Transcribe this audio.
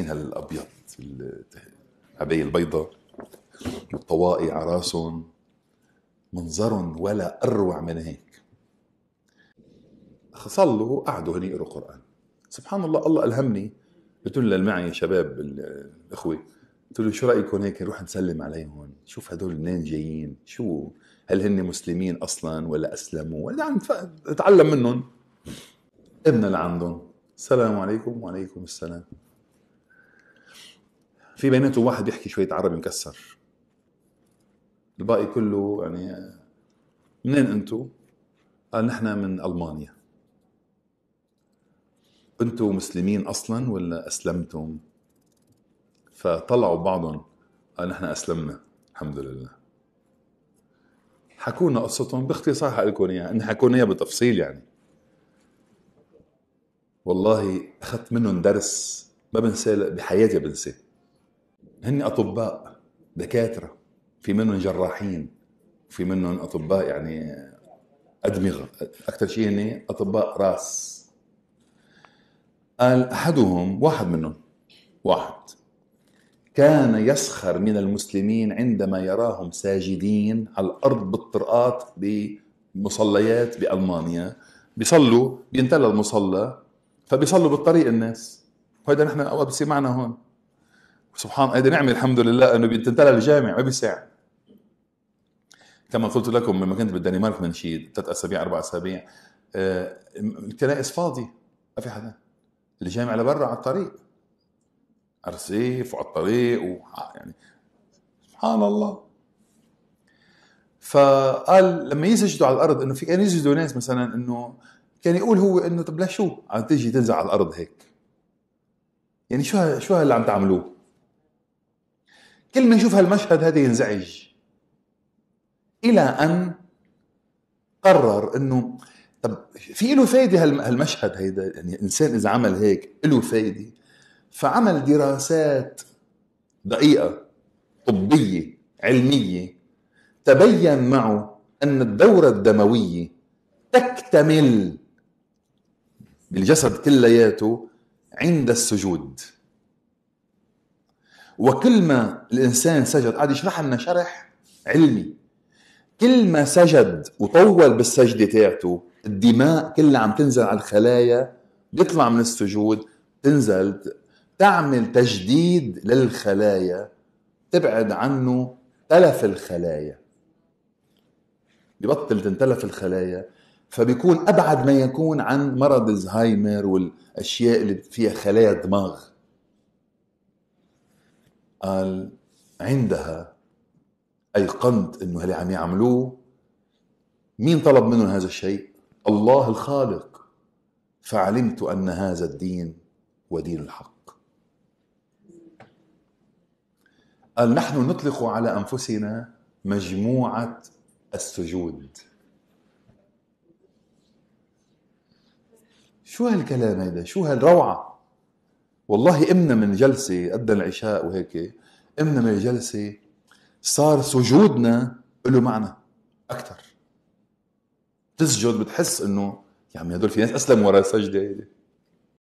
لابسين هالابيض العبايه البيضاء والطواقي على راسهم منظرهم ولا اروع من هيك صلوا وقعدوا هن يقروا قران سبحان الله الله الهمني قلت لهم معي شباب الاخوه قلت له شو رايكم هيك نروح نسلم عليهم شوف هدول منين جايين شو هل هن مسلمين اصلا ولا اسلموا ولا نتعلم يعني منهم ابن اللي عندهم السلام عليكم وعليكم السلام في بيناتهم واحد بيحكي شويه عربي مكسر الباقي كله يعني منين انتو؟ قال نحن من المانيا انتو مسلمين اصلا ولا اسلمتم؟ فطلعوا بعضهم قال نحن اسلمنا الحمد لله حكوا لنا قصتهم باختصار حقلكم اياها ان حكونا لنا اياها بالتفصيل يعني والله اخذت منهم درس ما بنساه بحياتي بنساه هن اطباء دكاتره في منهم جراحين في منهم اطباء يعني ادمغه اكثر شيء هن اطباء راس قال احدهم واحد منهم واحد كان يسخر من المسلمين عندما يراهم ساجدين على الارض بالطرقات بمصليات بالمانيا بيصلوا بينتلى المصلى فبيصلوا بالطريق الناس وهذا نحن اوقات بصير معنا هون سبحان الله نعمه الحمد لله انه بتنتقل الجامع ما بيسع كما قلت لكم لما كنت بالدنمارك من شيء ثلاث اسابيع اربع اسابيع آه، الكنائس فاضيه ما في حدا الجامع لبرا على الطريق على الرصيف وعلى الطريق و يعني سبحان الله فقال لما يسجدوا على الارض انه في كان يسجدوا ناس مثلا انه كان يقول هو انه طب لشو عم تيجي تنزل على الارض هيك يعني شو شو اللي عم تعملوه كل ما يشوف هالمشهد هذا ينزعج الى ان قرر انه طب في له فايده هالمشهد هيدا يعني الانسان اذا عمل هيك له فايده فعمل دراسات دقيقه طبيه علميه تبين معه ان الدوره الدمويه تكتمل بالجسد كلياته عند السجود وكل ما الانسان سجد قاعد يشرح لنا شرح علمي كل ما سجد وطول بالسجده تاعته الدماء كلها عم تنزل على الخلايا بيطلع من السجود تنزل تعمل تجديد للخلايا تبعد عنه تلف الخلايا ببطل تنتلف الخلايا فبيكون ابعد ما يكون عن مرض الزهايمر والاشياء اللي فيها خلايا دماغ قال عندها ايقنت انه اللي عم يعملوه مين طلب منهم هذا الشيء؟ الله الخالق فعلمت ان هذا الدين هو دين الحق. قال نحن نطلق على انفسنا مجموعه السجود. شو هالكلام هيدا؟ شو هالروعه؟ والله امنا من جلسه قد العشاء وهيك امنا من جلسه صار سجودنا له معنى اكثر تسجد بتحس انه يا عمي هدول في ناس اسلموا ورا السجده هيدي